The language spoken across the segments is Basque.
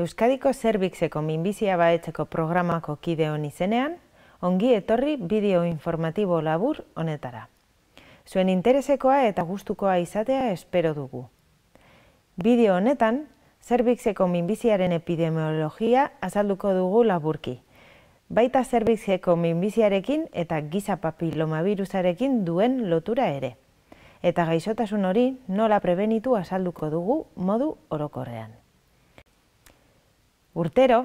Euskadiko Zerbikzeko minbizia baetzeko programako kide hon izenean, ongi etorri bideo informatibo labur honetara. Zuen interesekoa eta gustukoa izatea espero dugu. Bideo honetan, Zerbikzeko minbiziaren epidemiologia azalduko dugu laburki. Baita Zerbikzeko minbiziarekin eta giza papilomabiruzarekin duen lotura ere. Eta gaizotasun hori nola prebenitu azalduko dugu modu orokorrean. Urtero,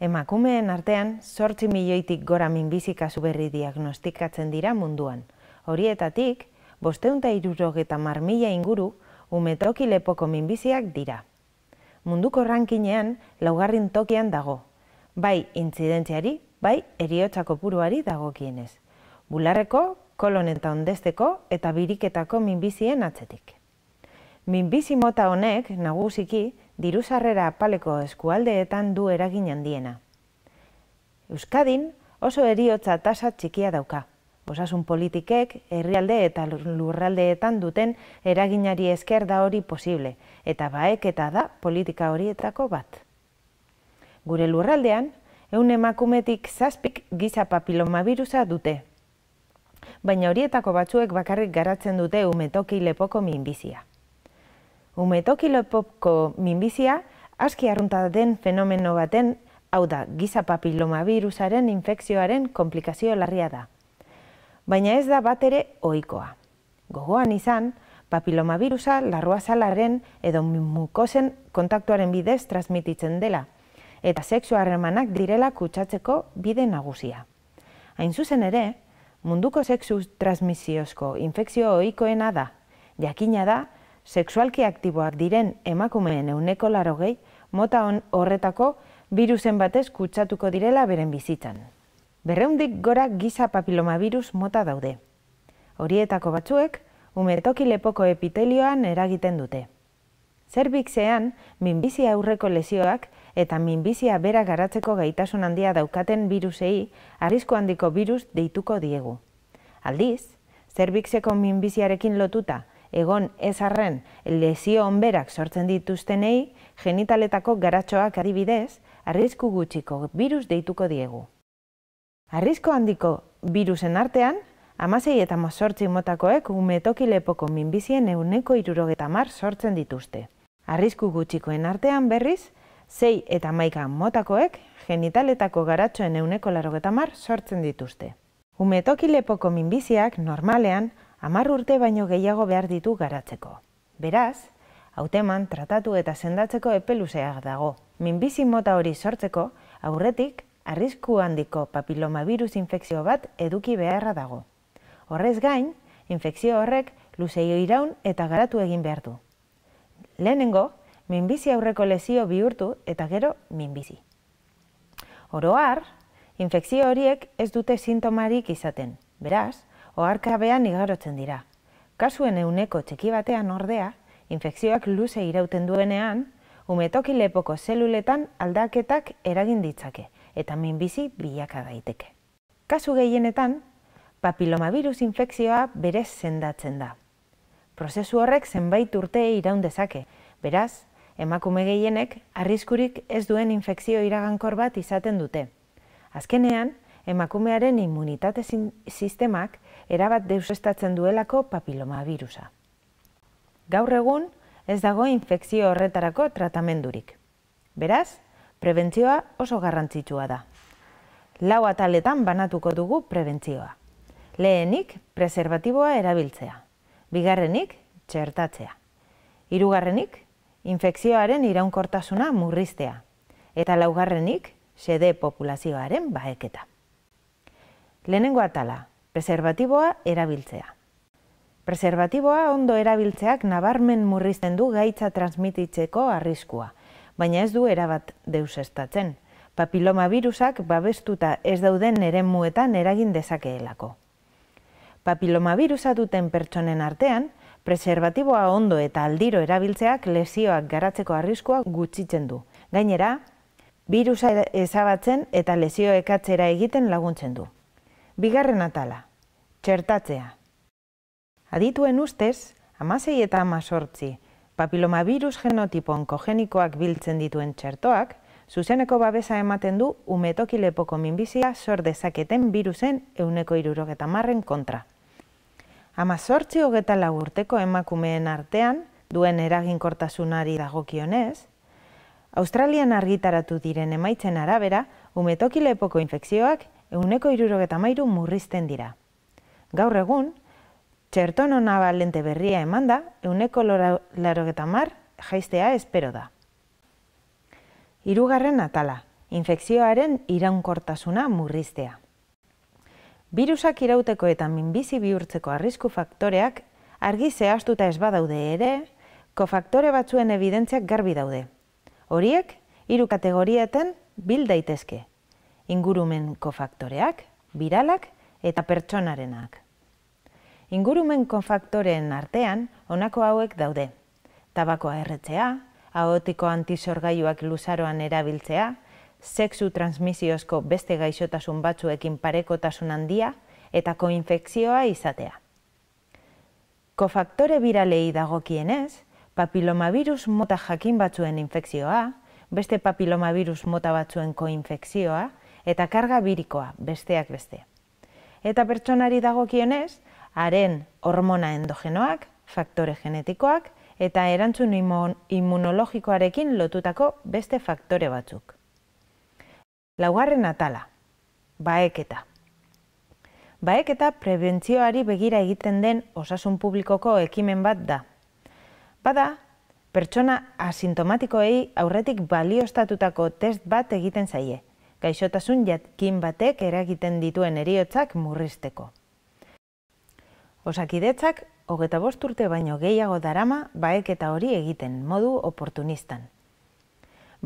emakumeen artean sortzi milioitik gora minbizik berri diagnostikatzen dira munduan. Horietatik, bosteunta irurogeta marmila inguru umetoki lepoko minbiziak dira. Munduko rankinean laugarrin tokian dago, bai intzidentziari, bai eriotzako puruari dagokienez. Bularreko, kolon eta ondesteko eta biriketako minbizien atzetik. Minbizi mota honek, nagusiki, diruzarrera paleko eskualdeetan du eragin handiena. Euskadin oso eriotza tasa txikia dauka. Osasun politikek herrialde eta lurraldeetan duten eraginari esker da hori posible, eta baek eta da politika horietako bat. Gure lurraldean, eun emakumetik zazpik giza biruza dute. Baina horietako batzuek bakarrik garatzen dute umetoki lepoko minbizia. Umetokilopopko minbizia, aski arrunta den fenomeno baten, hau da, giza papiloma virusaren infekzioaren komplikazio larria da. Baina ez da bat ere oikoa. Gogoan izan, papiloma virusa larrua salaren edo mukosen kontaktuaren bidez transmititzen dela, eta sexu harremanak direla kutsatzeko bide nagusia. Hain zuzen ere, munduko sexu transmisiozko infekzio oikoena da, jakina da, seksualki aktiboak diren emakumeen euneko laro gehi, mota hon horretako virusen batez kutsatuko direla beren bizitzan. Berreundik gora giza papilomavirus mota daude. Horietako batzuek, umetoki lepoko epitelioan eragiten dute. Zerbikzean, minbizia aurreko lesioak eta minbizia bera garatzeko gaitasun handia daukaten virusei arrisko handiko virus deituko diegu. Aldiz, zerbikzeko minbiziarekin lotuta, egon ez arren lesio onberak sortzen dituztenei, genitaletako garatxoak adibidez, arrisku gutxiko virus deituko diegu. Arrisko handiko virusen artean, amasei eta mazortzi motakoek umetokilepoko minbizien euneko irurogeta mar sortzen dituzte. Arrisku gutxikoen artean berriz, zei eta maika motakoek genitaletako garatxoen euneko larogeta sortzen dituzte. Umetokilepoko minbiziak normalean amar urte baino gehiago behar ditu garatzeko. Beraz, hauteman tratatu eta sendatzeko epeluzeak dago. Minbizi mota hori sortzeko, aurretik, arrisku handiko papilomavirus infekzio bat eduki beharra dago. Horrez gain, infekzio horrek luzeio iraun eta garatu egin behar du. Lehenengo, minbizi aurreko lezio bihurtu eta gero minbizi. Oroar, infekzio horiek ez dute sintomarik izaten. Beraz, oarkabean igarotzen dira. Kasuen euneko txeki batean ordea, infekzioak luze irauten duenean, umetoki lepoko zeluletan aldaketak eragin ditzake eta minbizi bilaka daiteke. Kasu gehienetan, papilomavirus infekzioa berez sendatzen da. Prozesu horrek zenbait urte iraun dezake, beraz, emakume gehienek arriskurik ez duen infekzio iragankor bat izaten dute. Azkenean, emakumearen immunitate sistemak erabat deusestatzen duelako papiloma virusa. Gaur egun, ez dago infekzio horretarako tratamendurik. Beraz, prebentzioa oso garrantzitsua da. Lau ataletan banatuko dugu prebentzioa. Lehenik, preservatiboa erabiltzea. Bigarrenik, txertatzea. Hirugarrenik, infekzioaren iraunkortasuna murriztea. Eta laugarrenik, sede populazioaren baeketa. Lehenengo atala, preservatiboa erabiltzea. Preservatiboa ondo erabiltzeak nabarmen murrizten du gaitza transmititzeko arriskua, baina ez du erabat deusestatzen, papiloma virusak babestuta ez dauden eren muetan eragin dezakeelako. Papiloma virusa duten pertsonen artean, preservatiboa ondo eta aldiro erabiltzeak lesioak garatzeko arriskua gutxitzen du. Gainera, virusa ezabatzen eta lesio egiten laguntzen du. Bigarren atala, txertatzea. Adituen ustez, amasei eta amasortzi, papiloma virus genotipo onkogenikoak biltzen dituen txertoak, zuzeneko babesa ematen du umetokilepoko minbizia sordezaketen virusen euneko irurogeta marren kontra. Amasortzi hogeta lagurteko emakumeen artean, duen eraginkortasunari dagokionez, Australian argitaratu diren emaitzen arabera, umetokilepoko infekzioak euneko irurogeta mairu murrizten dira. Gaur egun, txertono lente berria emanda, euneko larogeta mar jaistea espero da. Irugarren atala, infekzioaren iraunkortasuna murriztea. Birusak irauteko eta minbizi bihurtzeko arrisku faktoreak argi zehaztuta ez badaude ere, kofaktore batzuen evidentziak garbi daude. Horiek, hiru kategorietan bil daitezke, ingurumenko faktoreak, biralak eta pertsonarenak. Ingurumen faktoren artean honako hauek daude. Tabakoa erretzea, aotiko antisorgaiuak luzaroan erabiltzea, sexu transmisiozko beste gaixotasun batzuekin parekotasun handia eta koinfekzioa izatea. Kofaktore biralei dagokienez, papilomavirus mota jakin batzuen infekzioa, beste papilomavirus mota batzuen koinfekzioa, eta karga birikoa besteak beste. Eta pertsonari dagokionez, haren hormona endogenoak, faktore genetikoak eta erantzun immunologikoarekin lotutako beste faktore batzuk. Laugarren atala, baeketa. Baeketa prebentzioari begira egiten den osasun publikoko ekimen bat da. Bada, pertsona asintomatikoei aurretik balioztatutako test bat egiten zaie, gaixotasun jatkin batek eragiten dituen eriotzak murrizteko. Osakidetzak, hogeta bost urte baino gehiago darama baek eta hori egiten modu oportunistan.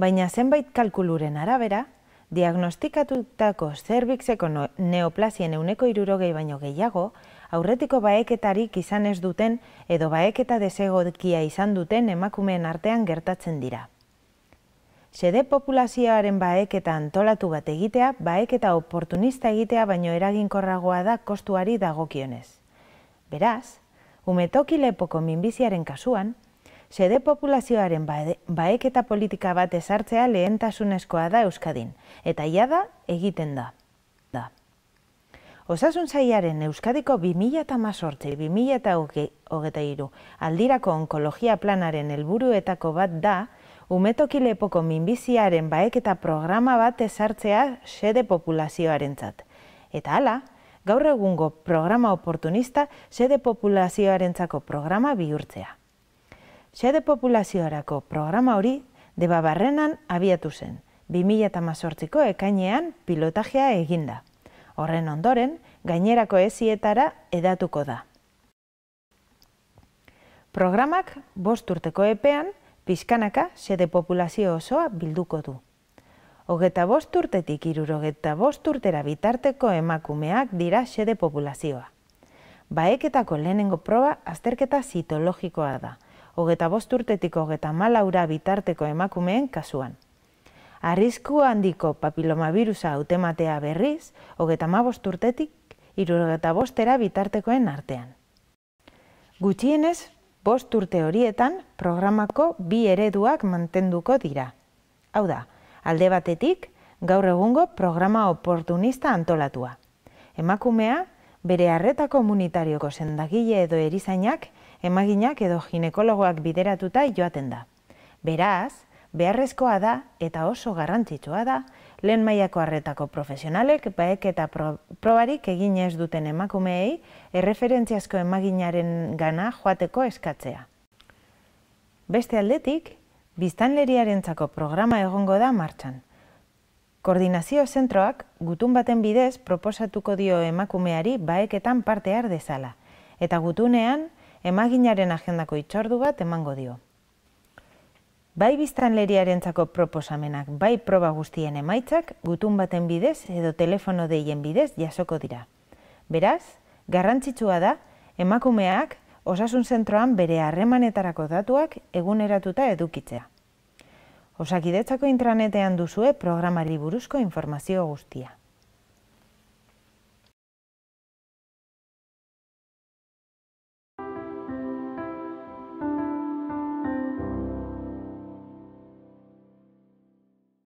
Baina zenbait kalkuluren arabera, diagnostikatutako zerbikzeko neoplazien euneko irurogei baino gehiago, aurretiko baeketarik izan ez duten edo baeketa desegokia izan duten emakumeen artean gertatzen dira. Sede populazioaren baek eta antolatu bat egitea, baek eta oportunista egitea baino eraginkorragoa da kostuari dagokionez. Beraz, umetoki lepoko minbiziaren kasuan, sede populazioaren baek eta politika bat ezartzea lehentasunezkoa da Euskadin, eta ia da egiten da. Osasun zaiaren Euskadiko 2008-2008 aldirako onkologia planaren helburuetako bat da Umetokile epoko minbiziaren baek eta programa bat ezartzea sede populazioaren tzat. Eta hala, gaur egungo programa oportunista sede populazioaren tzako programa bihurtzea. Sede populazioarako programa hori, debabarrenan abiatu zen, 2008ko ekainean pilotajea eginda. Horren ondoren, gainerako ezietara edatuko da. Programak bost urteko epean, pixkanaka xede populazio osoa bilduko du. Hogeta bost urtetik irurogeta bost urtera bitarteko emakumeak dira xede populazioa. Baeketako lehenengo proba azterketa zitologikoa da, hogeta bost urtetik hogeta malaura bitarteko emakumeen kasuan. Arrisku handiko papilomavirusa hautematea berriz, hogeta ma bost urtetik, irurogeta bostera bitartekoen artean. Gutxienez, bost urte horietan programako bi ereduak mantenduko dira. Hau da, alde batetik, gaur egungo programa oportunista antolatua. Emakumea, bere harreta komunitarioko sendagile edo erizainak, emaginak edo ginekologoak bideratuta joaten da. Beraz, beharrezkoa da eta oso garrantzitsua da, lehen mailako harretako profesionalek, baek eta probarik egin ez duten emakumeei, erreferentziazko emaginaren gana joateko eskatzea. Beste aldetik, biztanleriaren programa egongo da martxan. Koordinazio zentroak gutun baten bidez proposatuko dio emakumeari baeketan parte hartu dezala, eta gutunean emaginaren agendako itxordu bat emango dio. Bai biztanleriaren txako proposamenak, bai proba guztien emaitzak, gutun baten bidez edo telefono deien bidez jasoko dira. Beraz, garrantzitsua da, emakumeak osasun zentroan bere harremanetarako datuak eguneratuta edukitzea. Osakidetzako intranetean duzue programari buruzko informazio guztia.